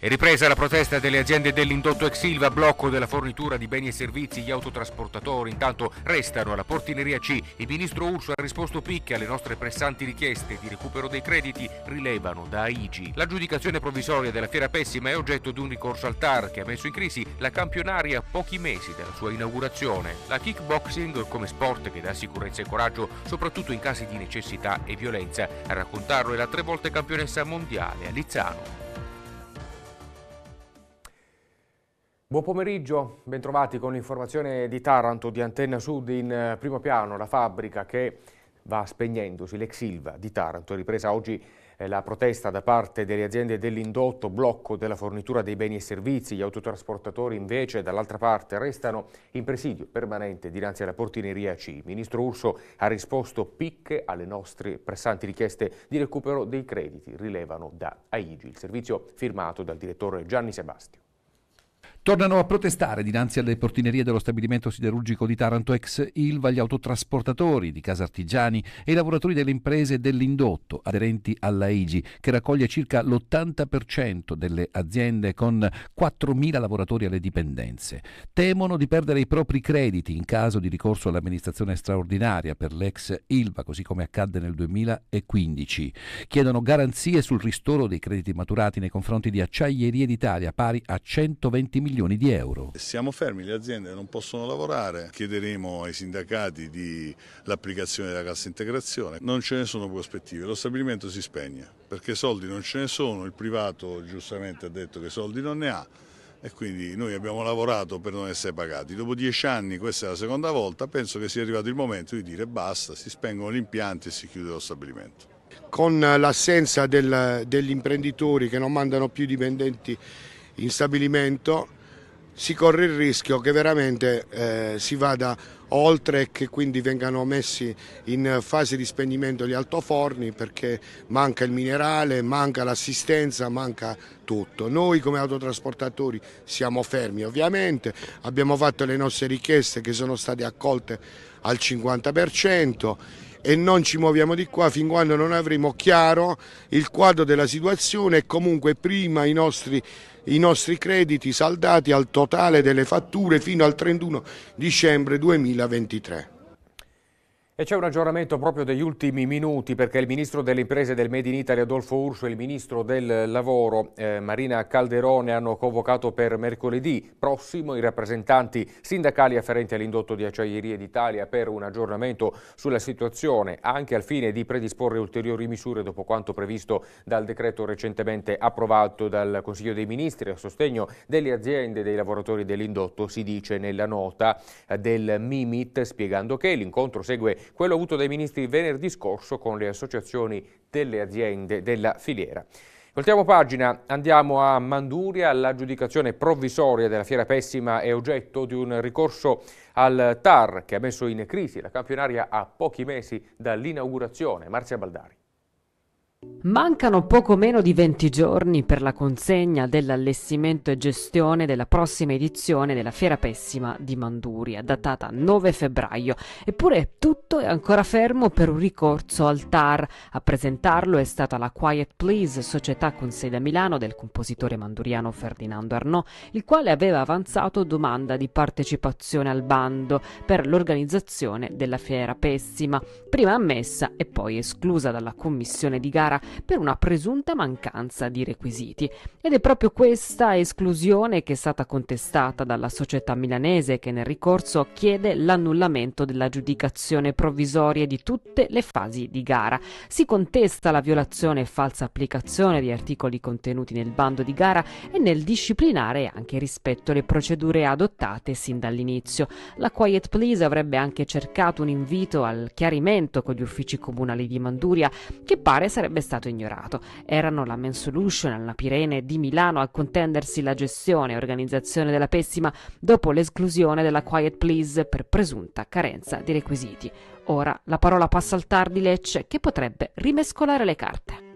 È ripresa la protesta delle aziende dell'indotto ex Silva, blocco della fornitura di beni e servizi, gli autotrasportatori intanto restano alla portineria C. Il ministro Urso ha risposto picche alle nostre pressanti richieste di recupero dei crediti, rilevano da AIGI. L'aggiudicazione provvisoria della fiera pessima è oggetto di un ricorso al TAR che ha messo in crisi la campionaria a pochi mesi dalla sua inaugurazione. La kickboxing come sport che dà sicurezza e coraggio soprattutto in casi di necessità e violenza. A raccontarlo è la tre volte campionessa mondiale a Lizzano. Buon pomeriggio, bentrovati con l'informazione di Taranto di Antenna Sud in eh, primo piano, la fabbrica che va spegnendosi, l'exilva di Taranto, ripresa oggi eh, la protesta da parte delle aziende dell'indotto, blocco della fornitura dei beni e servizi, gli autotrasportatori invece dall'altra parte restano in presidio permanente dinanzi alla portineria C. Il ministro Urso ha risposto picche alle nostre pressanti richieste di recupero dei crediti, rilevano da AIGI, il servizio firmato dal direttore Gianni Sebastio. Tornano a protestare dinanzi alle portinerie dello stabilimento siderurgico di Taranto ex Ilva gli autotrasportatori di casa artigiani e i lavoratori delle imprese dell'indotto aderenti alla IGI che raccoglie circa l'80% delle aziende con 4.000 lavoratori alle dipendenze. Temono di perdere i propri crediti in caso di ricorso all'amministrazione straordinaria per l'ex Ilva così come accadde nel 2015. Chiedono garanzie sul ristoro dei crediti maturati nei confronti di Acciaierie d'Italia pari a 120.000 milioni di euro. Siamo fermi, le aziende non possono lavorare, chiederemo ai sindacati di l'applicazione della cassa integrazione, non ce ne sono prospettive, lo stabilimento si spegne perché soldi non ce ne sono, il privato giustamente ha detto che soldi non ne ha e quindi noi abbiamo lavorato per non essere pagati. Dopo dieci anni, questa è la seconda volta, penso che sia arrivato il momento di dire basta, si spengono gli impianti e si chiude lo stabilimento. Con l'assenza del, degli imprenditori che non mandano più dipendenti in stabilimento si corre il rischio che veramente eh, si vada oltre e che quindi vengano messi in fase di spegnimento gli altoforni perché manca il minerale, manca l'assistenza, manca tutto. Noi come autotrasportatori siamo fermi ovviamente, abbiamo fatto le nostre richieste che sono state accolte al 50% e non ci muoviamo di qua fin quando non avremo chiaro il quadro della situazione e comunque prima i nostri, i nostri crediti saldati al totale delle fatture fino al 31 dicembre 2023. E c'è un aggiornamento proprio degli ultimi minuti perché il ministro delle imprese del Made in Italy Adolfo Urso e il ministro del lavoro eh, Marina Calderone hanno convocato per mercoledì prossimo i rappresentanti sindacali afferenti all'indotto di Acciaierie d'Italia per un aggiornamento sulla situazione anche al fine di predisporre ulteriori misure dopo quanto previsto dal decreto recentemente approvato dal Consiglio dei Ministri a sostegno delle aziende e dei lavoratori dell'indotto si dice nella nota eh, del Mimit spiegando che l'incontro segue quello avuto dai ministri venerdì scorso con le associazioni delle aziende della filiera. Voltiamo pagina, andiamo a Manduria, l'aggiudicazione provvisoria della Fiera Pessima è oggetto di un ricorso al TAR che ha messo in crisi la campionaria a pochi mesi dall'inaugurazione. Marzia Baldari. Mancano poco meno di 20 giorni per la consegna dell'allestimento e gestione della prossima edizione della Fiera Pessima di Manduria, datata 9 febbraio. Eppure tutto è ancora fermo per un ricorso al TAR. A presentarlo è stata la Quiet Please, società con sede a Milano del compositore manduriano Ferdinando Arnaud, il quale aveva avanzato domanda di partecipazione al bando per l'organizzazione della Fiera Pessima, prima ammessa e poi esclusa dalla commissione di gara gara per una presunta mancanza di requisiti. Ed è proprio questa esclusione che è stata contestata dalla società milanese che nel ricorso chiede l'annullamento dell'aggiudicazione provvisoria di tutte le fasi di gara. Si contesta la violazione e falsa applicazione di articoli contenuti nel bando di gara e nel disciplinare anche rispetto alle procedure adottate sin dall'inizio. La Quiet Please avrebbe anche cercato un invito al chiarimento con gli uffici comunali di Manduria, che pare sarebbe sarebbe stato ignorato. Erano la Mensolution, la Pirene di Milano a contendersi la gestione e organizzazione della pessima dopo l'esclusione della Quiet Please per presunta carenza di requisiti. Ora la parola passa al TAR di Lecce che potrebbe rimescolare le carte.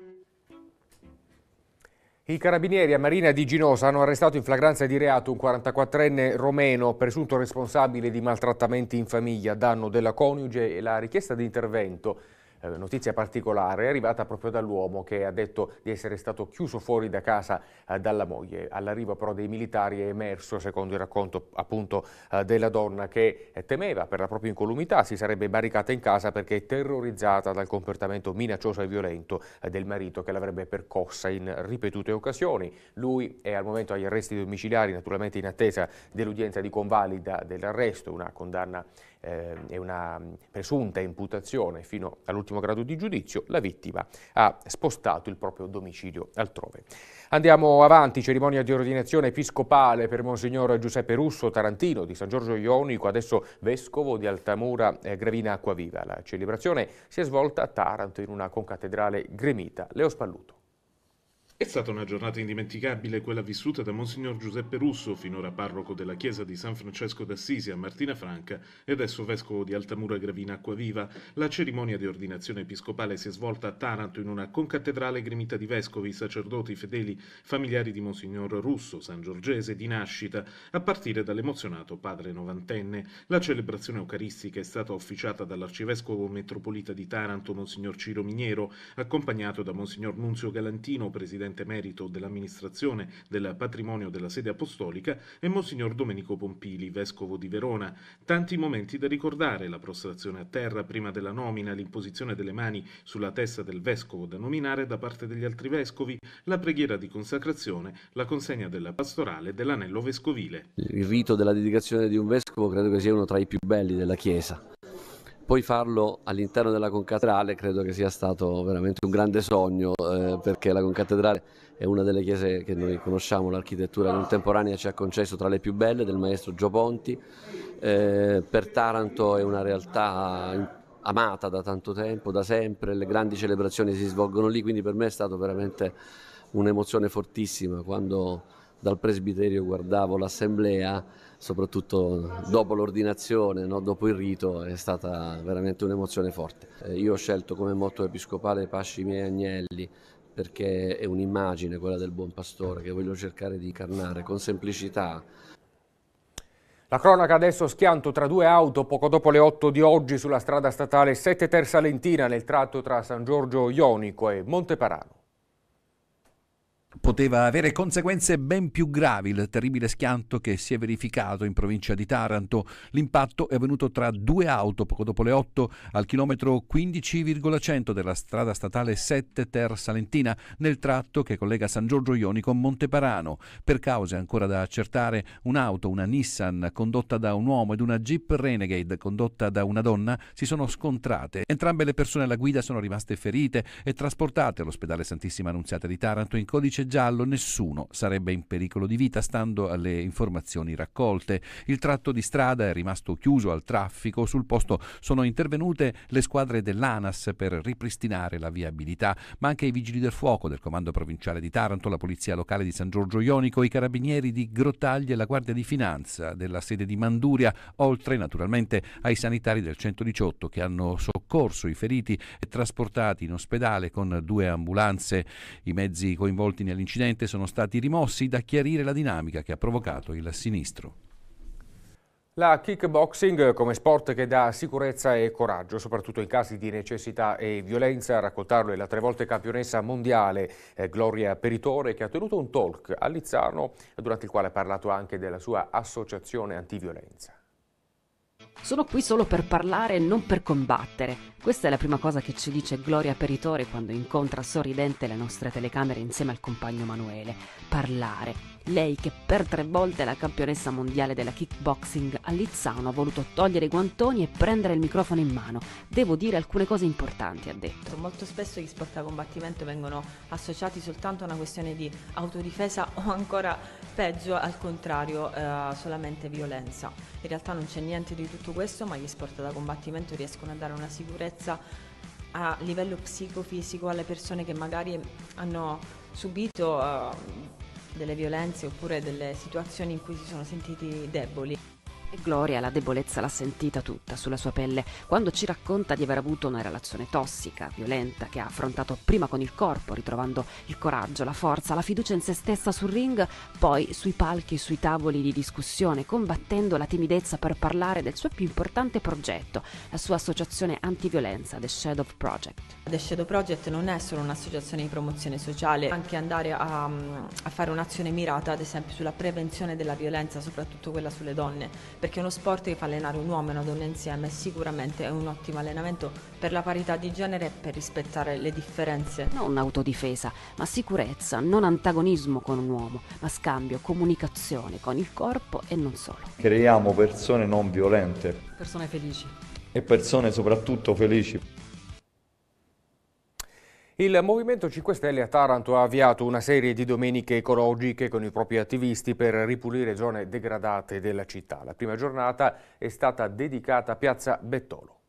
I carabinieri a Marina di Ginosa hanno arrestato in flagranza di reato un 44enne romeno, presunto responsabile di maltrattamenti in famiglia a danno della coniuge e la richiesta di intervento eh, notizia particolare è arrivata proprio dall'uomo che ha detto di essere stato chiuso fuori da casa eh, dalla moglie. All'arrivo però dei militari è emerso, secondo il racconto appunto eh, della donna, che eh, temeva per la propria incolumità, si sarebbe barricata in casa perché terrorizzata dal comportamento minaccioso e violento eh, del marito che l'avrebbe percossa in ripetute occasioni. Lui è al momento agli arresti domiciliari, naturalmente in attesa dell'udienza di convalida dell'arresto, una condanna eh, e una mm, presunta imputazione fino all'ultimo grado di giudizio, la vittima ha spostato il proprio domicilio altrove. Andiamo avanti, cerimonia di ordinazione episcopale per Monsignor Giuseppe Russo Tarantino di San Giorgio Ionico, adesso vescovo di Altamura eh, Gravina Acquaviva. La celebrazione si è svolta a Taranto in una concattedrale gremita. Leo Spalluto. È stata una giornata indimenticabile quella vissuta da Monsignor Giuseppe Russo, finora parroco della chiesa di San Francesco d'Assisi a Martina Franca e adesso vescovo di Altamura Gravina Acquaviva. La cerimonia di ordinazione episcopale si è svolta a Taranto in una concattedrale gremita di vescovi, sacerdoti, fedeli, familiari di Monsignor Russo, san giorgese di nascita, a partire dall'emozionato padre novantenne. La celebrazione eucaristica è stata officiata dall'arcivescovo metropolita di Taranto, Monsignor Ciro Miniero, accompagnato da Monsignor Nunzio Galantino, presidente Presidente Merito dell'Amministrazione del Patrimonio della Sede Apostolica, e Monsignor Domenico Pompili, Vescovo di Verona. Tanti momenti da ricordare, la prostrazione a terra prima della nomina, l'imposizione delle mani sulla testa del Vescovo da nominare da parte degli altri Vescovi, la preghiera di consacrazione, la consegna della pastorale dell'anello vescovile. Il rito della dedicazione di un Vescovo credo che sia uno tra i più belli della Chiesa poi farlo all'interno della concattedrale credo che sia stato veramente un grande sogno eh, perché la concattedrale è una delle chiese che noi conosciamo, l'architettura contemporanea ci ha concesso tra le più belle del maestro Gio Ponti, eh, per Taranto è una realtà amata da tanto tempo, da sempre, le grandi celebrazioni si svolgono lì, quindi per me è stata veramente un'emozione fortissima quando dal presbiterio guardavo l'assemblea soprattutto dopo l'ordinazione, no? dopo il rito, è stata veramente un'emozione forte. Eh, io ho scelto come motto episcopale Pasci miei agnelli perché è un'immagine quella del buon pastore che voglio cercare di incarnare con semplicità, la cronaca adesso schianto tra due auto poco dopo le 8 di oggi sulla strada statale 7 Tersalentina nel tratto tra San Giorgio Ionico e Monteparano poteva avere conseguenze ben più gravi il terribile schianto che si è verificato in provincia di Taranto. L'impatto è avvenuto tra due auto poco dopo le 8 al chilometro 15,100 della strada statale 7 Ter Salentina nel tratto che collega San Giorgio Ioni con Monteparano. Per cause ancora da accertare, un'auto, una Nissan condotta da un uomo ed una Jeep Renegade condotta da una donna si sono scontrate. Entrambe le persone alla guida sono rimaste ferite e trasportate all'ospedale Santissima Annunziata di Taranto in codice giallo nessuno sarebbe in pericolo di vita, stando alle informazioni raccolte. Il tratto di strada è rimasto chiuso al traffico. Sul posto sono intervenute le squadre dell'ANAS per ripristinare la viabilità, ma anche i vigili del fuoco del Comando Provinciale di Taranto, la Polizia Locale di San Giorgio Ionico, i Carabinieri di Grottaglie e la Guardia di Finanza della sede di Manduria, oltre naturalmente ai sanitari del 118 che hanno soccorso i feriti e trasportati in ospedale con due ambulanze. I mezzi coinvolti nell'intervento dell'incidente sono stati rimossi da chiarire la dinamica che ha provocato il sinistro. La kickboxing come sport che dà sicurezza e coraggio, soprattutto in casi di necessità e violenza, raccontarlo è la tre volte campionessa mondiale eh, Gloria Peritore che ha tenuto un talk a Lizzano durante il quale ha parlato anche della sua associazione antiviolenza. Sono qui solo per parlare e non per combattere. Questa è la prima cosa che ci dice Gloria Peritore quando incontra sorridente le nostre telecamere insieme al compagno Manuele. Parlare, lei che per tre volte è la campionessa mondiale della kickboxing a Lizzano ha voluto togliere i guantoni e prendere il microfono in mano. Devo dire alcune cose importanti, ha detto. Molto spesso gli sport da combattimento vengono associati soltanto a una questione di autodifesa o ancora peggio al contrario, eh, solamente violenza. In realtà non c'è niente di tutto questo, ma gli sport da combattimento riescono a dare una sicurezza a livello psicofisico alle persone che magari hanno subito uh, delle violenze oppure delle situazioni in cui si sono sentiti deboli. E Gloria la debolezza l'ha sentita tutta sulla sua pelle quando ci racconta di aver avuto una relazione tossica, violenta, che ha affrontato prima con il corpo, ritrovando il coraggio, la forza, la fiducia in se stessa sul ring, poi sui palchi e sui tavoli di discussione, combattendo la timidezza per parlare del suo più importante progetto, la sua associazione antiviolenza, The Shadow Project. The Shadow Project non è solo un'associazione di promozione sociale, anche andare a, a fare un'azione mirata, ad esempio, sulla prevenzione della violenza, soprattutto quella sulle donne perché uno sport che fa allenare un uomo e una donna insieme sicuramente è un ottimo allenamento per la parità di genere e per rispettare le differenze. Non autodifesa, ma sicurezza, non antagonismo con un uomo, ma scambio, comunicazione con il corpo e non solo. Creiamo persone non violente. Persone felici. E persone soprattutto felici. Il Movimento 5 Stelle a Taranto ha avviato una serie di domeniche ecologiche con i propri attivisti per ripulire zone degradate della città. La prima giornata è stata dedicata a Piazza Bettolo.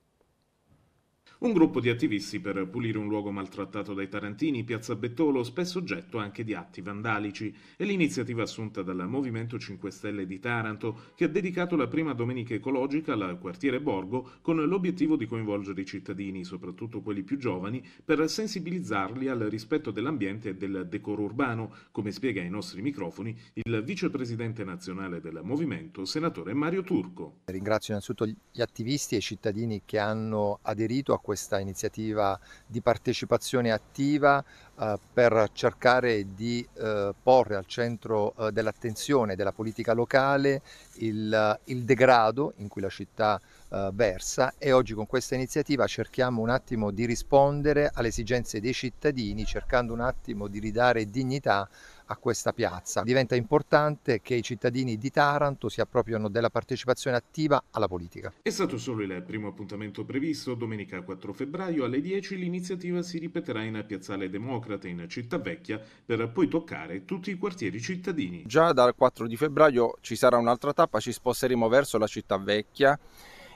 Un gruppo di attivisti per pulire un luogo maltrattato dai tarantini, Piazza Bettolo, spesso oggetto anche di atti vandalici. È l'iniziativa assunta dal Movimento 5 Stelle di Taranto, che ha dedicato la prima domenica ecologica al quartiere Borgo con l'obiettivo di coinvolgere i cittadini, soprattutto quelli più giovani, per sensibilizzarli al rispetto dell'ambiente e del decoro urbano, come spiega ai nostri microfoni il vicepresidente nazionale del Movimento, senatore Mario Turco. Ringrazio innanzitutto gli attivisti e i cittadini che hanno aderito a questo questa iniziativa di partecipazione attiva eh, per cercare di eh, porre al centro eh, dell'attenzione della politica locale il, il, degrado in cui la città eh, versa e oggi con questa iniziativa cerchiamo un attimo di rispondere alle esigenze dei cittadini cercando un attimo di ridare dignità a questa piazza. Diventa importante che i cittadini di Taranto si appropriano della partecipazione attiva alla politica. È stato solo il primo appuntamento previsto. Domenica 4 febbraio alle 10 l'iniziativa si ripeterà in Piazzale Democrate in Città Vecchia per poi toccare tutti i quartieri cittadini. Già dal 4 di febbraio ci sarà un'altra tappa, ci sposteremo verso la Città Vecchia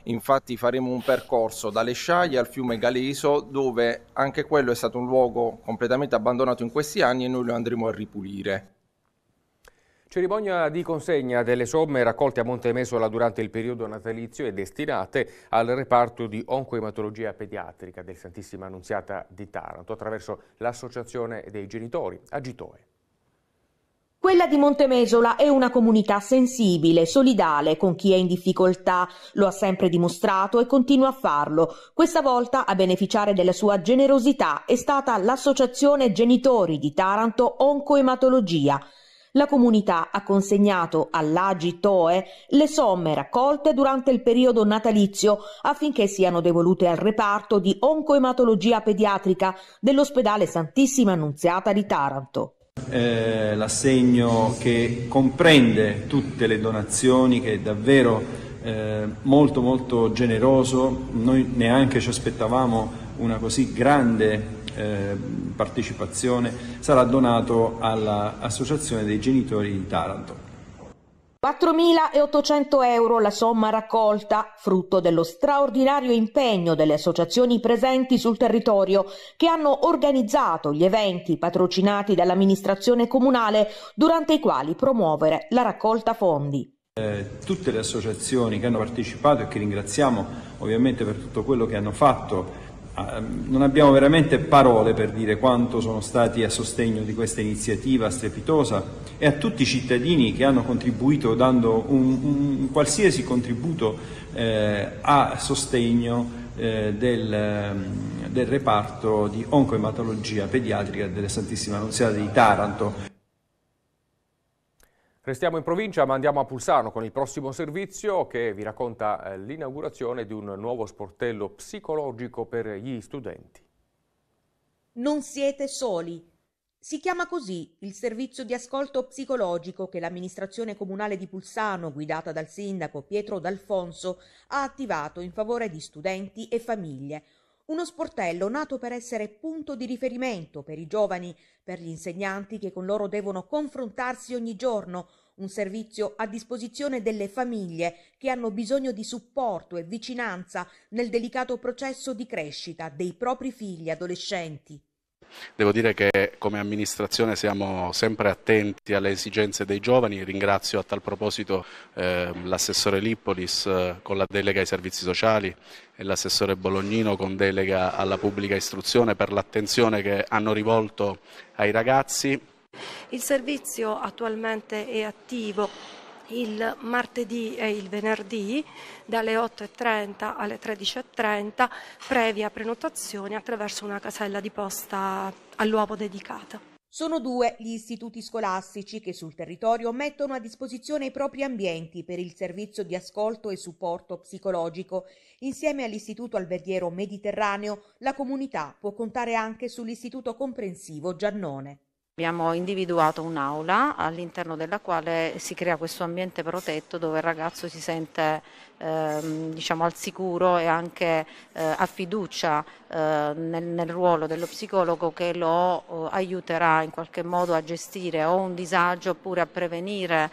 infatti faremo un percorso dalle Sciaie al fiume Galeso dove anche quello è stato un luogo completamente abbandonato in questi anni e noi lo andremo a ripulire. Cerimonia di consegna delle somme raccolte a Monte Mesola durante il periodo natalizio e destinate al reparto di oncoematologia pediatrica del Santissima Annunziata di Taranto attraverso l'Associazione dei Genitori, Agitoe. Quella di Montemesola è una comunità sensibile, solidale con chi è in difficoltà, lo ha sempre dimostrato e continua a farlo. Questa volta a beneficiare della sua generosità è stata l'Associazione Genitori di Taranto Oncoematologia. La comunità ha consegnato all'Agi Toe le somme raccolte durante il periodo natalizio affinché siano devolute al reparto di oncoematologia pediatrica dell'ospedale Santissima Annunziata di Taranto. Eh, l'assegno che comprende tutte le donazioni, che è davvero eh, molto molto generoso, noi neanche ci aspettavamo una così grande eh, partecipazione, sarà donato all'Associazione dei Genitori di Taranto. 4.800 euro la somma raccolta, frutto dello straordinario impegno delle associazioni presenti sul territorio che hanno organizzato gli eventi patrocinati dall'amministrazione comunale durante i quali promuovere la raccolta fondi. Eh, tutte le associazioni che hanno partecipato e che ringraziamo ovviamente per tutto quello che hanno fatto Ehm, non abbiamo veramente parole per dire quanto sono stati a sostegno di questa iniziativa strepitosa e a tutti i cittadini che hanno contribuito dando un, un qualsiasi contributo eh, a sostegno eh, del, ehm, del reparto di oncoematologia pediatrica della Santissima Annunziata di Taranto. Restiamo in provincia ma andiamo a Pulsano con il prossimo servizio che vi racconta eh, l'inaugurazione di un nuovo sportello psicologico per gli studenti. Non siete soli. Si chiama così il servizio di ascolto psicologico che l'amministrazione comunale di Pulsano, guidata dal sindaco Pietro D'Alfonso, ha attivato in favore di studenti e famiglie, uno sportello nato per essere punto di riferimento per i giovani, per gli insegnanti che con loro devono confrontarsi ogni giorno, un servizio a disposizione delle famiglie che hanno bisogno di supporto e vicinanza nel delicato processo di crescita dei propri figli adolescenti. Devo dire che come amministrazione siamo sempre attenti alle esigenze dei giovani, ringrazio a tal proposito eh, l'assessore Lippolis eh, con la delega ai servizi sociali e l'assessore Bolognino con delega alla pubblica istruzione per l'attenzione che hanno rivolto ai ragazzi. Il servizio attualmente è attivo il martedì e il venerdì dalle 8.30 alle 13.30 previa prenotazione attraverso una casella di posta all'uovo dedicata. Sono due gli istituti scolastici che sul territorio mettono a disposizione i propri ambienti per il servizio di ascolto e supporto psicologico. Insieme all'Istituto Alberghiero Mediterraneo, la comunità può contare anche sull'Istituto Comprensivo Giannone. Abbiamo individuato un'aula all'interno della quale si crea questo ambiente protetto dove il ragazzo si sente ehm, diciamo, al sicuro e anche eh, a fiducia eh, nel, nel, ruolo dello psicologo che lo eh, aiuterà in qualche modo a gestire o un disagio oppure a prevenire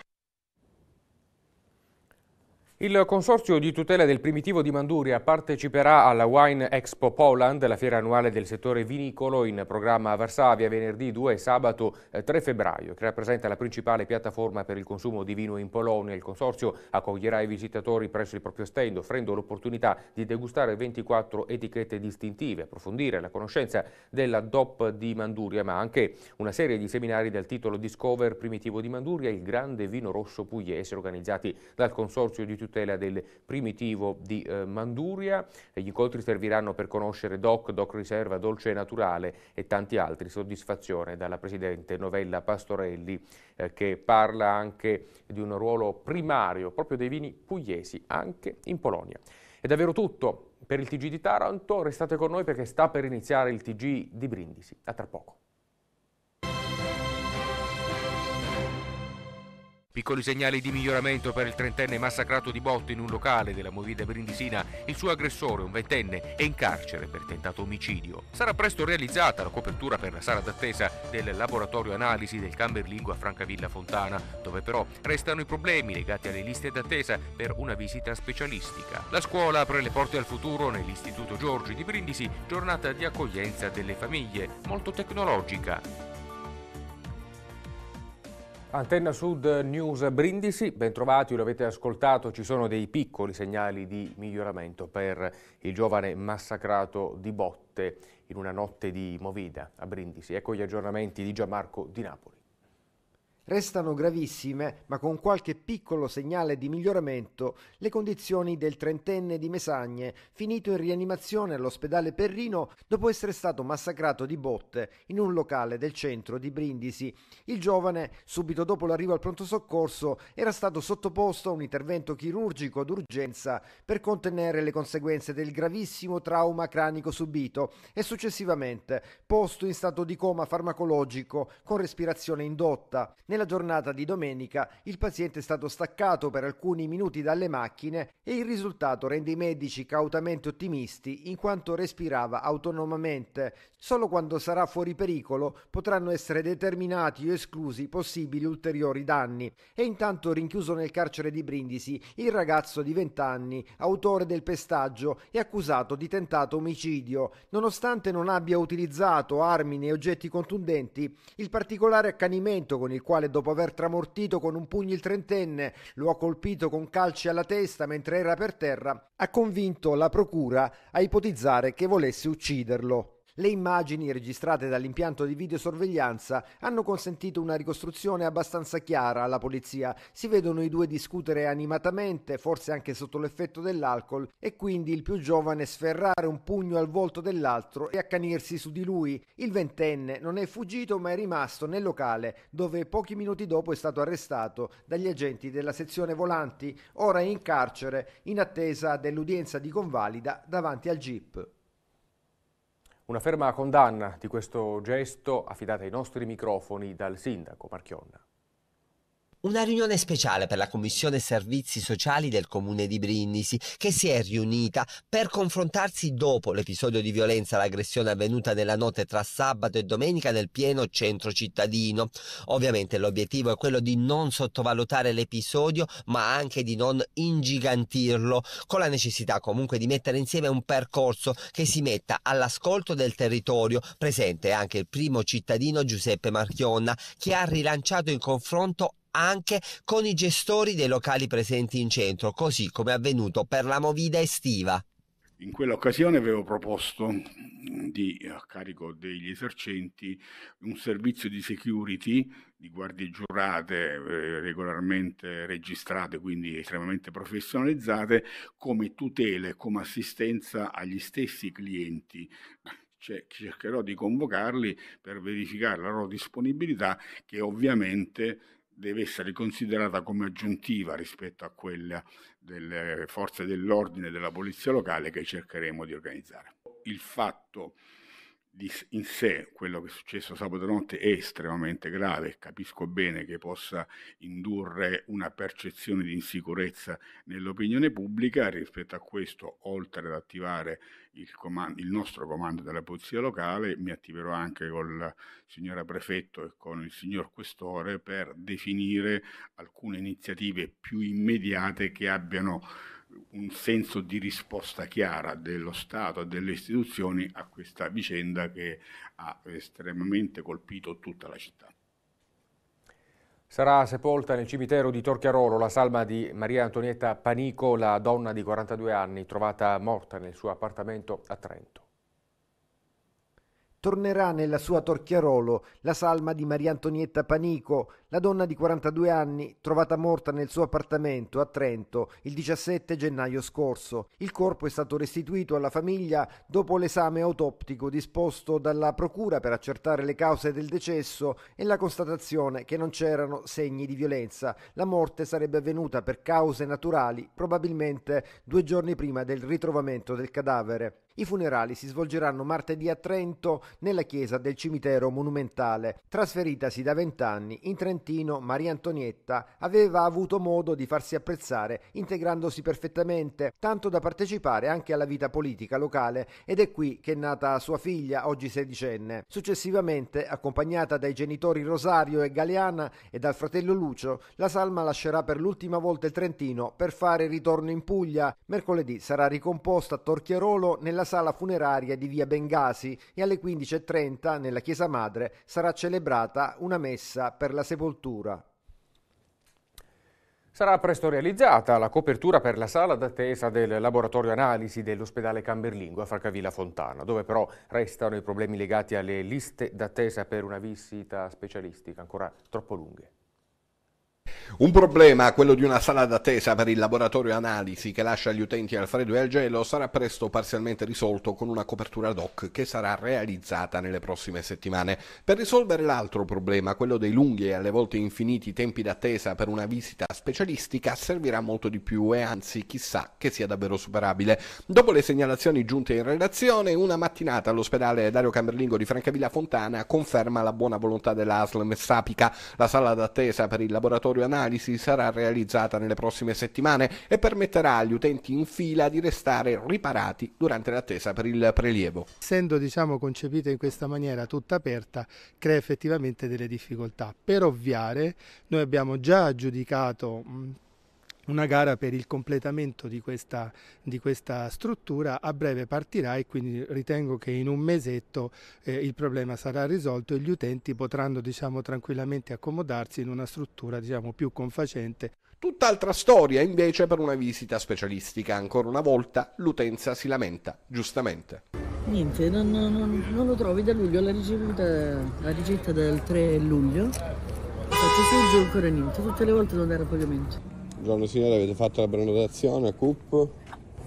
il Consorzio di tutela del primitivo di Manduria parteciperà alla Wine Expo Poland, la fiera annuale del settore vinicolo in programma a Varsavia venerdì 2 e sabato 3 eh, febbraio, che rappresenta la principale piattaforma per il consumo di vino in Polonia. Il Consorzio accoglierà i visitatori presso il proprio stand, offrendo l'opportunità di degustare 24 etichette distintive, approfondire la conoscenza della DOP di Manduria, ma anche una serie di seminari dal titolo Discover Primitivo di Manduria, il grande vino rosso pugliese, organizzati dal Consorzio di tutela tutela del primitivo di eh, Manduria. Gli incontri serviranno per conoscere DOC, DOC Riserva, Dolce Naturale e tanti altri. Soddisfazione dalla Presidente Novella Pastorelli eh, che parla anche di un ruolo primario proprio dei vini pugliesi anche in Polonia. È davvero tutto per il TG di Taranto, restate con noi perché sta per iniziare il TG di Brindisi. A tra poco. Piccoli segnali di miglioramento per il trentenne massacrato di botte in un locale della movida brindisina. Il suo aggressore, un ventenne, è in carcere per tentato omicidio. Sarà presto realizzata la copertura per la sala d'attesa del laboratorio analisi del Camberlingua Francavilla Fontana, dove però restano i problemi legati alle liste d'attesa per una visita specialistica. La scuola apre le porte al futuro nell'Istituto Giorgi di Brindisi, giornata di accoglienza delle famiglie, molto tecnologica. Antenna Sud News Brindisi, bentrovati, lo avete ascoltato, ci sono dei piccoli segnali di miglioramento per il giovane massacrato di botte in una notte di Movida a Brindisi. Ecco gli aggiornamenti di Gianmarco di Napoli. Restano gravissime, ma con qualche piccolo segnale di miglioramento, le condizioni del trentenne di Mesagne, finito in rianimazione all'ospedale Perrino dopo essere stato massacrato di botte in un locale del centro di Brindisi. Il giovane, subito dopo l'arrivo al pronto soccorso, era stato sottoposto a un intervento chirurgico d'urgenza per contenere le conseguenze del gravissimo trauma cranico subito e successivamente posto in stato di coma farmacologico con respirazione indotta. Nella giornata di domenica il paziente è stato staccato per alcuni minuti dalle macchine e il risultato rende i medici cautamente ottimisti in quanto respirava autonomamente. Solo quando sarà fuori pericolo potranno essere determinati o esclusi possibili ulteriori danni. E intanto rinchiuso nel carcere di Brindisi il ragazzo di 20 anni, autore del pestaggio, è accusato di tentato omicidio. Nonostante non abbia utilizzato armi né oggetti contundenti, il particolare accanimento con il quale quale, dopo aver tramortito con un pugno il trentenne, lo ha colpito con calci alla testa mentre era per terra, ha convinto la procura a ipotizzare che volesse ucciderlo. Le immagini registrate dall'impianto di videosorveglianza hanno consentito una ricostruzione abbastanza chiara alla polizia. Si vedono i due discutere animatamente, forse anche sotto l'effetto dell'alcol, e quindi il più giovane sferrare un pugno al volto dell'altro e accanirsi su di lui. Il ventenne non è fuggito ma è rimasto nel locale, dove pochi minuti dopo è stato arrestato dagli agenti della sezione volanti, ora in carcere in attesa dell'udienza di convalida davanti al GIP. Una ferma condanna di questo gesto affidata ai nostri microfoni dal sindaco Marchionna. Una riunione speciale per la Commissione Servizi Sociali del Comune di Brindisi che si è riunita per confrontarsi dopo l'episodio di violenza e l'aggressione avvenuta nella notte tra sabato e domenica nel pieno centro cittadino. Ovviamente l'obiettivo è quello di non sottovalutare l'episodio ma anche di non ingigantirlo, con la necessità comunque di mettere insieme un percorso che si metta all'ascolto del territorio, presente anche il primo cittadino Giuseppe Marchionna che ha rilanciato il confronto anche con i gestori dei locali presenti in centro, così come è avvenuto per la movida estiva. In quell'occasione avevo proposto mm, di, a carico degli esercenti un servizio di security di guardie giurate eh, regolarmente registrate, quindi estremamente professionalizzate, come tutele, come assistenza agli stessi clienti cioè, cercherò di convocarli per verificare la loro disponibilità che ovviamente deve essere considerata come aggiuntiva rispetto a quella delle forze dell'ordine e della polizia locale che cercheremo di organizzare. Il fatto in sé quello che è successo sabato notte è estremamente grave, capisco bene che possa indurre una percezione di insicurezza nell'opinione pubblica, rispetto a questo oltre ad attivare il, comando, il nostro comando della Polizia Locale mi attiverò anche con il signora Prefetto e con il signor Questore per definire alcune iniziative più immediate che abbiano un senso di risposta chiara dello Stato e delle istituzioni a questa vicenda che ha estremamente colpito tutta la città. Sarà sepolta nel cimitero di Torchiarolo la salma di Maria Antonietta Panico, la donna di 42 anni trovata morta nel suo appartamento a Trento tornerà nella sua Torchiarolo la salma di Maria Antonietta Panico, la donna di 42 anni trovata morta nel suo appartamento a Trento il 17 gennaio scorso. Il corpo è stato restituito alla famiglia dopo l'esame autoptico disposto dalla procura per accertare le cause del decesso e la constatazione che non c'erano segni di violenza. La morte sarebbe avvenuta per cause naturali, probabilmente due giorni prima del ritrovamento del cadavere. I funerali si svolgeranno martedì a Trento nella chiesa del cimitero monumentale. Trasferitasi da vent'anni in Trentino, Maria Antonietta aveva avuto modo di farsi apprezzare integrandosi perfettamente, tanto da partecipare anche alla vita politica locale ed è qui che è nata sua figlia, oggi sedicenne. Successivamente, accompagnata dai genitori Rosario e Galeana e dal fratello Lucio, la Salma lascerà per l'ultima volta il Trentino per fare ritorno in Puglia. Mercoledì sarà ricomposta a Torchiarolo nella nella sala funeraria di via Bengasi e alle 15.30 nella Chiesa Madre sarà celebrata una messa per la sepoltura. Sarà presto realizzata la copertura per la sala d'attesa del laboratorio analisi dell'ospedale Camberlingo a Francavilla Fontana, dove però restano i problemi legati alle liste d'attesa per una visita specialistica ancora troppo lunghe. Un problema, quello di una sala d'attesa per il laboratorio analisi che lascia gli utenti al freddo e al gelo, sarà presto parzialmente risolto con una copertura ad hoc che sarà realizzata nelle prossime settimane. Per risolvere l'altro problema, quello dei lunghi e alle volte infiniti tempi d'attesa per una visita specialistica, servirà molto di più e anzi chissà che sia davvero superabile. Dopo le segnalazioni giunte in relazione, una mattinata all'ospedale Dario Camberlingo di Francavilla Fontana conferma la buona volontà dell'ASL Messapica. la sala d'attesa per il laboratorio analisi sarà realizzata nelle prossime settimane e permetterà agli utenti in fila di restare riparati durante l'attesa per il prelievo. Essendo diciamo, concepita in questa maniera tutta aperta, crea effettivamente delle difficoltà. Per ovviare, noi abbiamo già aggiudicato una gara per il completamento di questa, di questa, struttura a breve partirà e quindi ritengo che in un mesetto eh, il problema sarà risolto e gli utenti potranno diciamo, tranquillamente accomodarsi in una struttura diciamo, più confacente. Tutt'altra storia invece per una visita specialistica, ancora una volta l'utenza si lamenta, giustamente. Niente, non, non, non, lo trovi da luglio, l'ha ricevuta la ricetta del 3 luglio, faccio su giù ancora niente, tutte le volte non era pagamento. Buongiorno signore, avete fatto la prenotazione a CUP?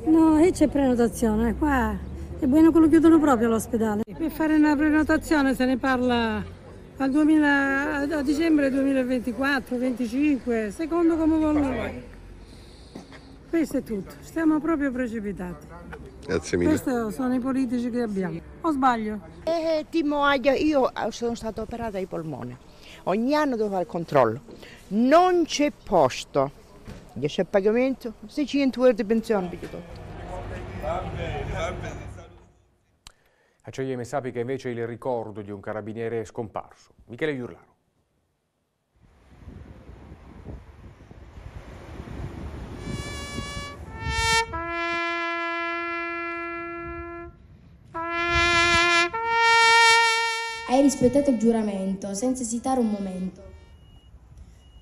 No, e c'è prenotazione, qua è buono che lo chiudono proprio all'ospedale. Per fare una prenotazione se ne parla 2000, a dicembre 2024, 25, secondo come vogliono. Questo è tutto, stiamo proprio precipitati. Grazie mille. Questi sono i politici che abbiamo. O sbaglio? Eh, Timo Aia, io ah, sono stata operata ai polmoni. Ogni anno devo fare il controllo. Non c'è posto. Gli c'è pagamento, 600 euro di pensione. Va va bene, bene. A Ceglieme Sapica invece il ricordo di un carabiniere scomparso, Michele Iurlano. Hai rispettato il giuramento senza esitare un momento.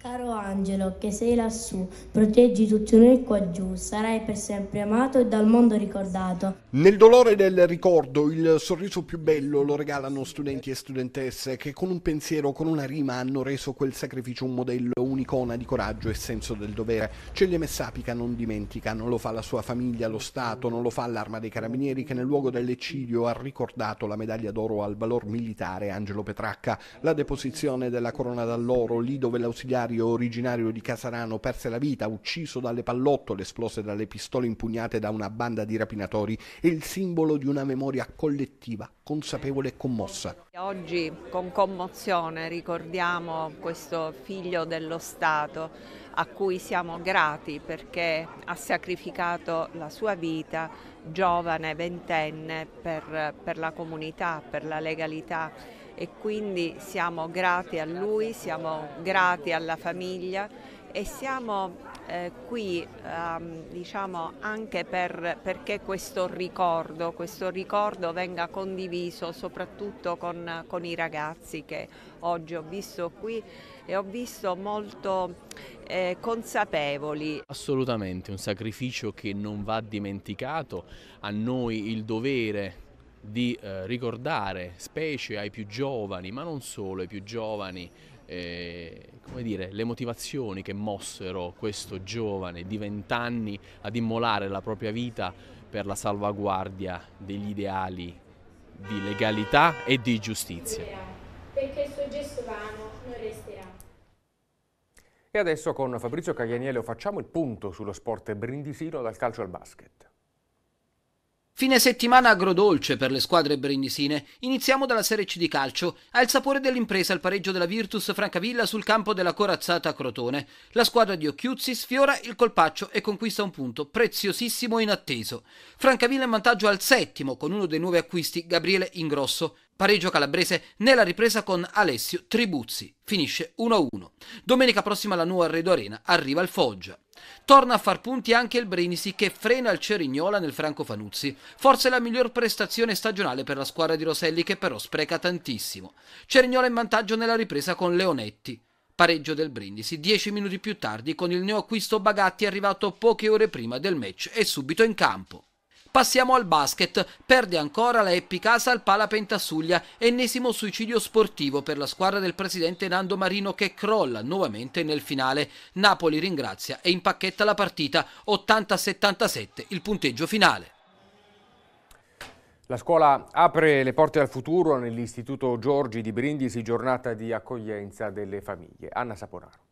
Caro angelo, che sei lassù, proteggi tutti noi qua giù, sarai per sempre amato e dal mondo ricordato. Nel dolore del ricordo, il sorriso più bello lo regalano studenti e studentesse che con un pensiero, con una rima hanno reso quel sacrificio un modello, un'icona di coraggio e senso del dovere. Celia Messapica non dimentica, non lo fa la sua famiglia, lo Stato, non lo fa l'arma dei carabinieri che nel luogo dell'eccidio ha ricordato la medaglia d'oro al valor militare Angelo Petracca, la deposizione della corona d'alloro lì dove l'ausiliario Mario, originario di Casarano, perse la vita, ucciso dalle pallottole esplose dalle pistole impugnate da una banda di rapinatori, è il simbolo di una memoria collettiva, consapevole e commossa. Oggi con commozione ricordiamo questo figlio dello Stato a cui siamo grati perché ha sacrificato la sua vita giovane, ventenne, per, per la comunità, per la legalità e quindi siamo grati a lui, siamo grati alla famiglia e siamo eh, qui ehm, diciamo anche per, perché questo ricordo, questo ricordo, venga condiviso soprattutto con, con, i ragazzi che oggi ho visto qui e ho visto molto eh, consapevoli. Assolutamente, un sacrificio che non va dimenticato, a noi il dovere di eh, ricordare, specie ai più giovani, ma non solo ai più giovani, eh, come dire, le motivazioni che mossero questo giovane di vent'anni ad immolare la propria vita per la salvaguardia degli ideali di legalità e di giustizia. Perché il suo gesto vano non resterà. E adesso con Fabrizio Caglianiello facciamo il punto sullo sport brindisino dal calcio al basket. Fine settimana agrodolce per le squadre brindisine. Iniziamo dalla Serie C di calcio. Ha il sapore dell'impresa il pareggio della Virtus Francavilla sul campo della corazzata Crotone. La squadra di Occhiuzzi sfiora il colpaccio e conquista un punto preziosissimo e inatteso. Francavilla in vantaggio al settimo con uno dei nuovi acquisti, Gabriele Ingrosso. Pareggio calabrese nella ripresa con Alessio Tribuzzi. Finisce 1-1. Domenica prossima la nuova Arredo Arena arriva il Foggia. Torna a far punti anche il Brindisi che frena il Cerignola nel Franco Fanuzzi. Forse la miglior prestazione stagionale per la squadra di Roselli che però spreca tantissimo. Cerignola in vantaggio nella ripresa con Leonetti. Pareggio del Brindisi 10 minuti più tardi con il neoacquisto Bagatti arrivato poche ore prima del match e subito in campo. Passiamo al basket, perde ancora la Happy Casa al Pala Pentasuglia, ennesimo suicidio sportivo per la squadra del presidente Nando Marino che crolla nuovamente nel finale. Napoli ringrazia e impacchetta la partita, 80-77 il punteggio finale. La scuola apre le porte al futuro nell'Istituto Giorgi di Brindisi, giornata di accoglienza delle famiglie. Anna Saponaro.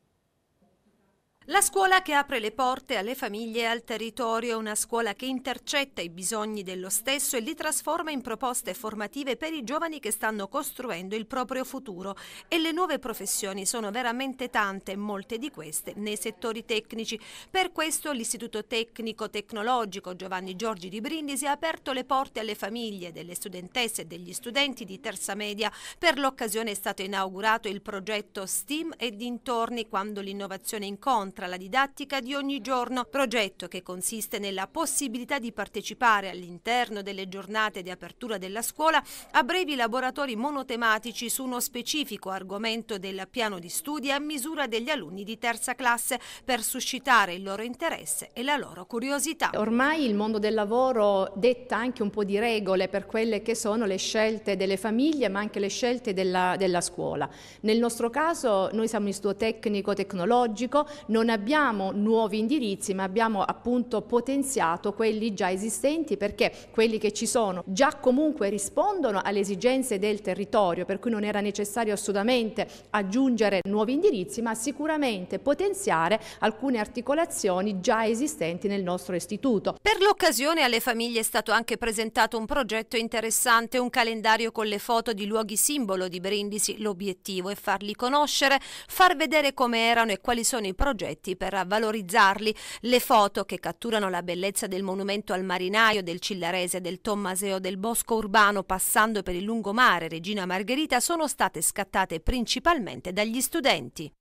La scuola che apre le porte alle famiglie e al territorio è una scuola che intercetta i bisogni dello stesso e li trasforma in proposte formative per i giovani che stanno costruendo il proprio futuro e le nuove professioni sono veramente tante, molte di queste nei settori tecnici. Per questo l'Istituto Tecnico Tecnologico Giovanni Giorgi di Brindisi ha aperto le porte alle famiglie delle studentesse e degli studenti di terza media. Per l'occasione è stato inaugurato il progetto STEAM e dintorni quando l'innovazione incontra incontra la didattica di ogni giorno, progetto che consiste nella possibilità di partecipare all'interno delle giornate di apertura della scuola a brevi laboratori monotematici su uno specifico argomento del piano di studi a misura degli alunni di terza classe per suscitare il loro interesse e la loro curiosità. Ormai il mondo del lavoro detta anche un po' di regole per quelle che sono le scelte delle famiglie ma anche le scelte della, della scuola. Nel nostro caso noi siamo un istituto tecnico tecnologico, non non abbiamo nuovi indirizzi ma abbiamo appunto potenziato quelli già esistenti perché quelli che ci sono già comunque rispondono alle esigenze del territorio per cui non era necessario assolutamente aggiungere nuovi indirizzi ma sicuramente potenziare alcune articolazioni già esistenti nel nostro istituto. Per l'occasione alle famiglie è stato anche presentato un progetto interessante, un calendario con le foto di luoghi simbolo di Brindisi. L'obiettivo è farli conoscere, far vedere come erano e quali sono i progetti oggetti per valorizzarli, le foto che catturano la bellezza del monumento al marinaio, del Cillarese, del Tommaseo, del Bosco Urbano passando per il lungomare Regina Margherita sono state scattate principalmente dagli studenti.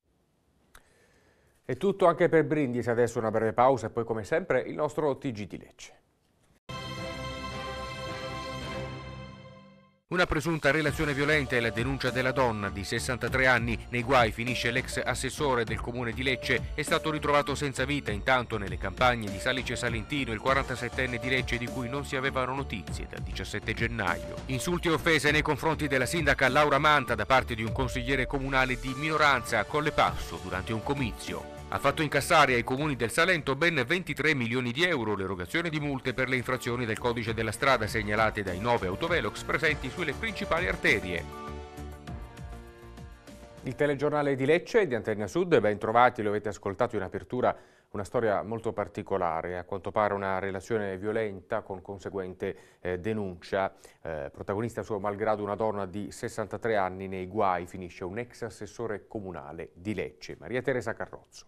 È tutto anche per Brindisi, adesso una breve pausa e poi come sempre il nostro TG di Lecce. Una presunta relazione violenta e la denuncia della donna di 63 anni nei guai finisce l'ex assessore del comune di Lecce è stato ritrovato senza vita intanto nelle campagne di Salice Salentino il 47enne di Lecce di cui non si avevano notizie dal 17 gennaio. Insulti e offese nei confronti della sindaca Laura Manta da parte di un consigliere comunale di minoranza a Passo durante un comizio ha fatto incassare ai comuni del Salento ben 23 milioni di euro l'erogazione di multe per le infrazioni del codice della strada segnalate dai nove autovelox presenti sulle principali arterie. Il telegiornale di Lecce di Antenna Sud, ben trovati, lo avete ascoltato in apertura, una storia molto particolare, a quanto pare una relazione violenta con conseguente eh, denuncia. Eh, protagonista suo malgrado una donna di 63 anni nei guai, finisce un ex assessore comunale di Lecce, Maria Teresa Carrozzo.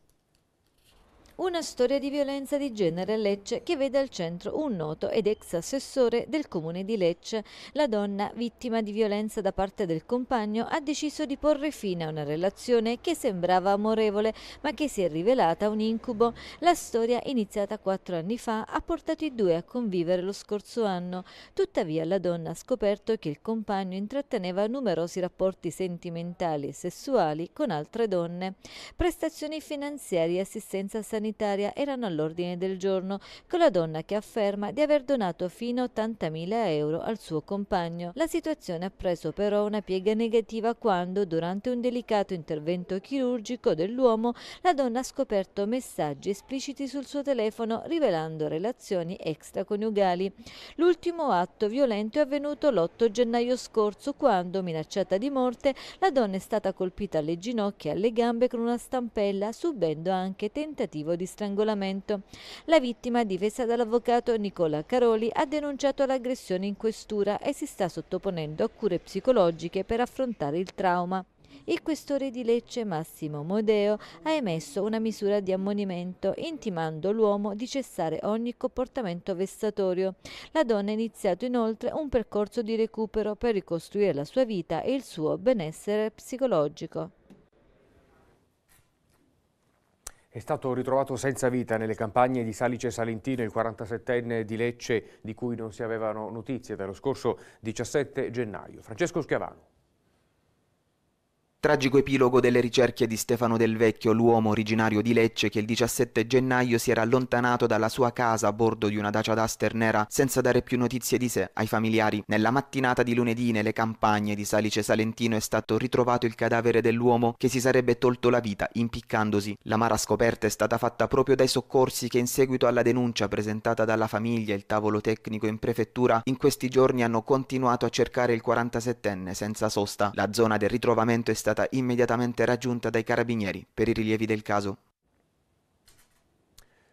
Una storia di violenza di genere a Lecce che vede al centro un noto ed ex assessore del comune di Lecce. La donna, vittima di violenza da parte del compagno, ha deciso di porre fine a una relazione che sembrava amorevole ma che si è rivelata un incubo. La storia, iniziata quattro anni fa, ha portato i due a convivere lo scorso anno. Tuttavia la donna ha scoperto che il compagno intratteneva numerosi rapporti sentimentali e sessuali con altre donne. Prestazioni finanziarie e assistenza sanitaria sanitaria erano all'ordine del giorno, con la donna che afferma di aver donato fino a 80.000 euro al suo compagno. La situazione ha preso però una piega negativa quando, durante un delicato intervento chirurgico dell'uomo, la donna ha scoperto messaggi espliciti sul suo telefono rivelando relazioni extraconiugali. L'ultimo atto violento è avvenuto l'8 gennaio scorso quando, minacciata di morte, la donna è stata colpita alle ginocchia e alle gambe con una stampella, subendo anche tentativo tentativo di strangolamento. La vittima, difesa dall'avvocato Nicola Caroli, ha denunciato l'aggressione in questura e si sta sottoponendo a cure psicologiche per affrontare il trauma. Il questore di Lecce Massimo Modeo ha emesso una misura di ammonimento intimando l'uomo di cessare ogni comportamento vessatorio. La donna ha iniziato inoltre un percorso di recupero per ricostruire la sua vita e il suo benessere psicologico. È stato ritrovato senza vita nelle campagne di Salice Salentino il 47enne di Lecce di cui non si avevano notizie dallo scorso 17 gennaio. Francesco Schiavano. Tragico epilogo delle ricerche di Stefano Del Vecchio, l'uomo originario di Lecce che il 17 gennaio si era allontanato dalla sua casa a bordo di una Dacia Duster nera senza dare più notizie di sé ai familiari. Nella mattinata di lunedì nelle campagne di Salice Salentino è stato ritrovato il cadavere dell'uomo che si sarebbe tolto la vita impiccandosi. La L'amara scoperta è stata fatta proprio dai soccorsi che in seguito alla denuncia presentata dalla famiglia e il tavolo tecnico in prefettura in questi giorni hanno continuato a cercare il 47enne senza sosta. La zona del ritrovamento è stata stata immediatamente raggiunta dai carabinieri per i rilievi del caso.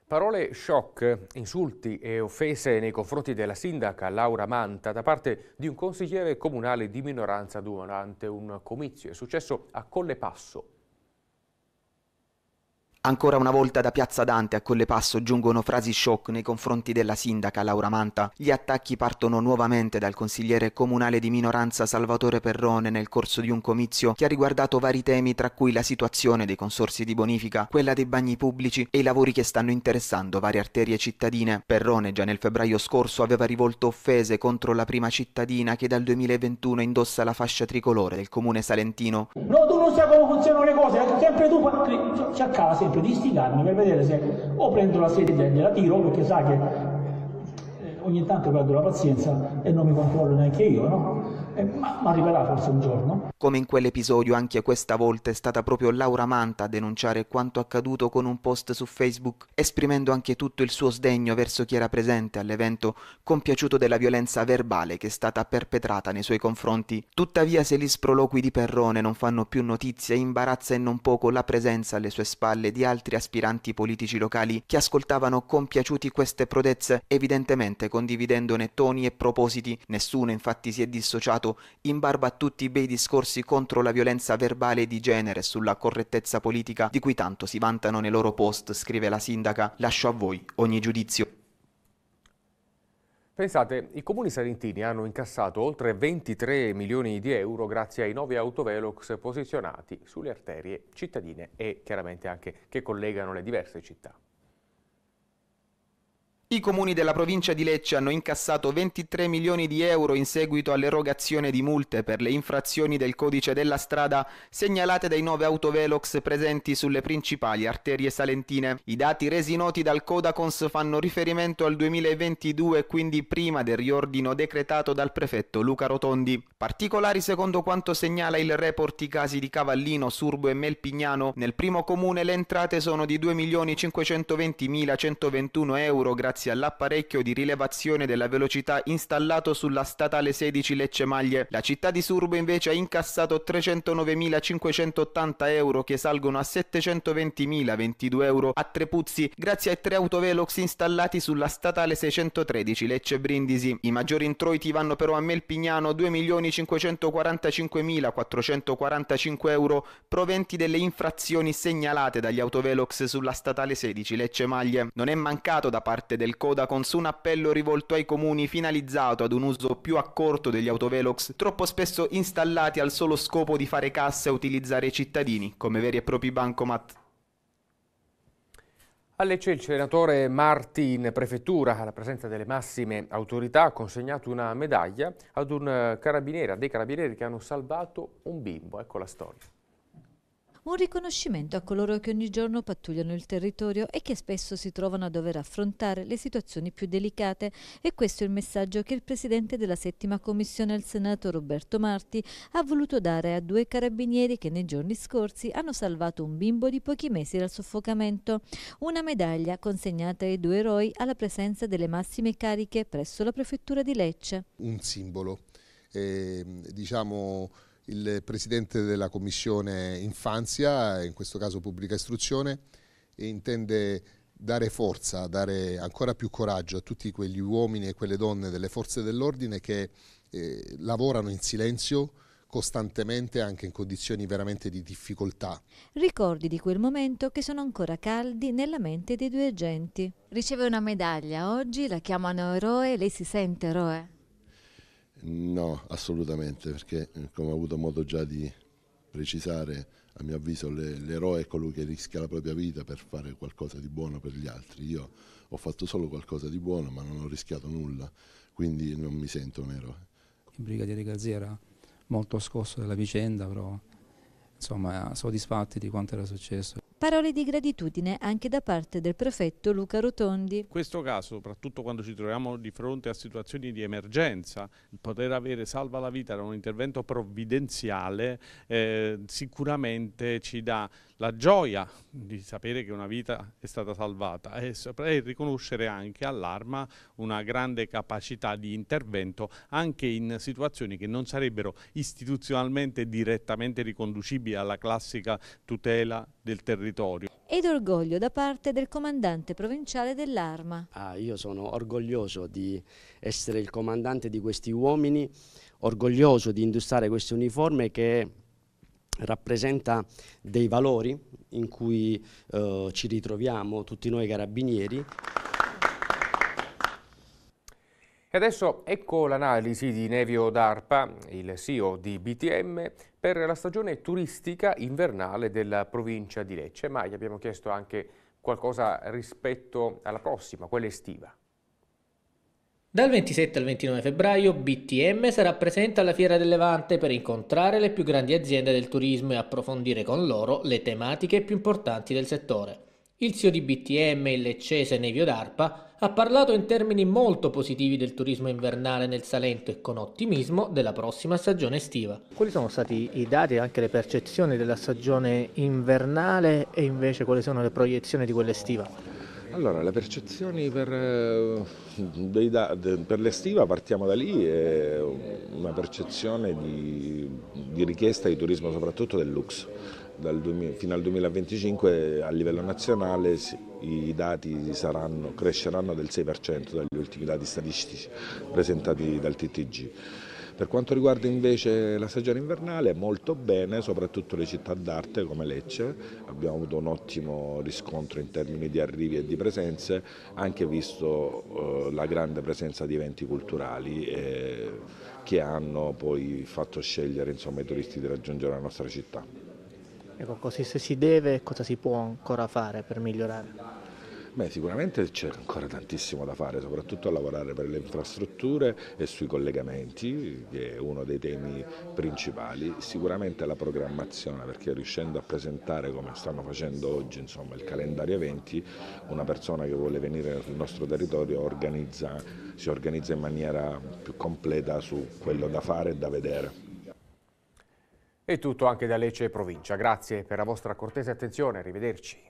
Parole shock, insulti e offese nei confronti della sindaca Laura Manta da parte di un consigliere comunale di minoranza durante un comizio. È successo a Collepasso, Ancora una volta da Piazza Dante a Collepasso giungono frasi shock nei confronti della sindaca Laura Manta. Gli attacchi partono nuovamente dal consigliere comunale di minoranza Salvatore Perrone nel corso di un comizio che ha riguardato vari temi tra cui la situazione dei consorsi di bonifica, quella dei bagni pubblici e i lavori che stanno interessando varie arterie cittadine. Perrone già nel febbraio scorso aveva rivolto offese contro la prima cittadina che dal 2021 indossa la fascia tricolore del comune salentino. No, tu non sai come funzionano le cose, eh. sempre tu c'è cioè, cercava casa esempio di stigarmi per vedere se o prendo la sedia e gliela tiro perché sa che eh, ogni tanto perdo la pazienza e non mi controllo neanche io, no? eh, ma arriverà forse un giorno. Come in quell'episodio, anche questa volta è stata proprio Laura Manta a denunciare quanto accaduto con un post su Facebook, esprimendo anche tutto il suo sdegno verso chi era presente all'evento, compiaciuto della violenza verbale che è stata perpetrata nei suoi confronti. Tuttavia, se gli sproloqui di Perrone non fanno più notizia, imbarazza e non poco la presenza alle sue spalle di altri aspiranti politici locali che ascoltavano compiaciuti queste prodezze, evidentemente condividendone toni e propositi. Nessuno infatti si è dissociato Stato, in barba a tutti i bei discorsi contro la violenza verbale di genere e sulla correttezza politica di cui tanto si vantano nei loro post, scrive la sindaca, lascio a voi ogni giudizio. Pensate, i comuni salentini hanno incassato oltre 23 milioni di euro grazie ai nuovi autovelox posizionati sulle arterie cittadine e chiaramente anche che collegano le diverse città. I comuni della provincia di Lecce hanno incassato 23 milioni di euro in seguito all'erogazione di multe per le infrazioni del codice della strada segnalate dai nove autovelox presenti sulle principali arterie salentine. I dati resi noti dal Codacons fanno riferimento al 2022, quindi prima del riordino decretato dal prefetto Luca Rotondi. Particolari secondo quanto segnala il report i casi di Cavallino, Surbo e Melpignano. Nel primo comune le entrate sono di 2.520.121 euro grazie grazie all'apparecchio di rilevazione della velocità installato sulla statale 16 Lecce Maglie. La città di Surbo invece ha incassato 309.580 euro che salgono a 720.022 euro a Trepuzzi grazie ai tre autovelox installati sulla statale 613 Lecce Brindisi. I maggiori introiti vanno però a Melpignano 2.545.445 euro proventi delle infrazioni segnalate dagli autovelox sulla statale 16 Lecce Maglie. Non è mancato da parte del il Codacons un appello rivolto ai comuni finalizzato ad un uso più accorto degli autovelox, troppo spesso installati al solo scopo di fare cassa e utilizzare i cittadini come veri e propri bancomat. All'ecce il senatore Marti in Prefettura, alla presenza delle massime autorità, ha consegnato una medaglia ad un eh, carabiniere, a dei carabinieri che hanno salvato un bimbo. Ecco la storia. Un riconoscimento a coloro che ogni giorno pattugliano il territorio e che spesso si trovano a dover affrontare le situazioni più delicate e questo è il messaggio che il Presidente della settima Commissione al Senato Roberto Marti ha voluto dare a due carabinieri che nei giorni scorsi hanno salvato un bimbo di pochi mesi dal soffocamento. Una medaglia consegnata ai due eroi alla presenza delle massime cariche presso la Prefettura di Lecce. Un simbolo, eh, diciamo il presidente della commissione infanzia, in questo caso pubblica istruzione, e intende dare forza, dare ancora più coraggio a tutti quegli uomini e quelle donne delle forze dell'ordine che eh, lavorano in silenzio costantemente anche in condizioni veramente di difficoltà. Ricordi di quel momento che sono ancora caldi nella mente dei due agenti. Riceve una medaglia, oggi la chiamano eroe, lei si sente eroe? No, assolutamente, perché eh, come ho avuto modo già di precisare, a mio avviso l'eroe è colui che rischia la propria vita per fare qualcosa di buono per gli altri. Io ho fatto solo qualcosa di buono, ma non ho rischiato nulla, quindi non mi sento un eroe. Il brigadiere Gaziera molto scosso della vicenda, però insomma soddisfatti di quanto era successo. Parole di gratitudine anche da parte del prefetto Luca Rotondi. In questo caso, soprattutto quando ci troviamo di fronte a situazioni di emergenza, poter avere salva la vita da un intervento provvidenziale eh, sicuramente ci dà la gioia di sapere che una vita è stata salvata e riconoscere anche all'arma una grande capacità di intervento anche in situazioni che non sarebbero istituzionalmente direttamente riconducibili alla classica tutela del territorio. Ed orgoglio da parte del comandante provinciale dell'arma. Ah, io sono orgoglioso di essere il comandante di questi uomini, orgoglioso di indossare questo uniforme che rappresenta dei valori in cui eh, ci ritroviamo tutti noi carabinieri. E adesso ecco l'analisi di Nevio D'Arpa, il CEO di BTM, per la stagione turistica invernale della provincia di Lecce, ma gli abbiamo chiesto anche qualcosa rispetto alla prossima, quella estiva. Dal 27 al 29 febbraio BTM sarà presente alla Fiera del Levante per incontrare le più grandi aziende del turismo e approfondire con loro le tematiche più importanti del settore. Il CEO di BTM, il leccese Nevio D'Arpa, ha parlato in termini molto positivi del turismo invernale nel Salento e con ottimismo della prossima stagione estiva. Quali sono stati i dati e anche le percezioni della stagione invernale e invece quali sono le proiezioni di quella estiva? Allora, le percezioni per, eh, per l'estiva partiamo da lì, è una percezione di, di richiesta di turismo soprattutto del luxe. Dal, fino al 2025 a livello nazionale i dati saranno, cresceranno del 6% dagli ultimi dati statistici presentati dal TTG. Per quanto riguarda invece la stagione invernale, molto bene, soprattutto le città d'arte come Lecce, abbiamo avuto un ottimo riscontro in termini di arrivi e di presenze, anche visto eh, la grande presenza di eventi culturali eh, che hanno poi fatto scegliere insomma, i turisti di raggiungere la nostra città. Ecco, così se si deve cosa si può ancora fare per migliorare? Beh, sicuramente c'è ancora tantissimo da fare, soprattutto a lavorare per le infrastrutture e sui collegamenti, che è uno dei temi principali. Sicuramente la programmazione, perché riuscendo a presentare, come stanno facendo oggi, insomma, il calendario eventi, una persona che vuole venire sul nostro territorio organizza, si organizza in maniera più completa su quello da fare e da vedere. È tutto anche da Lecce e Provincia. Grazie per la vostra cortese attenzione, arrivederci.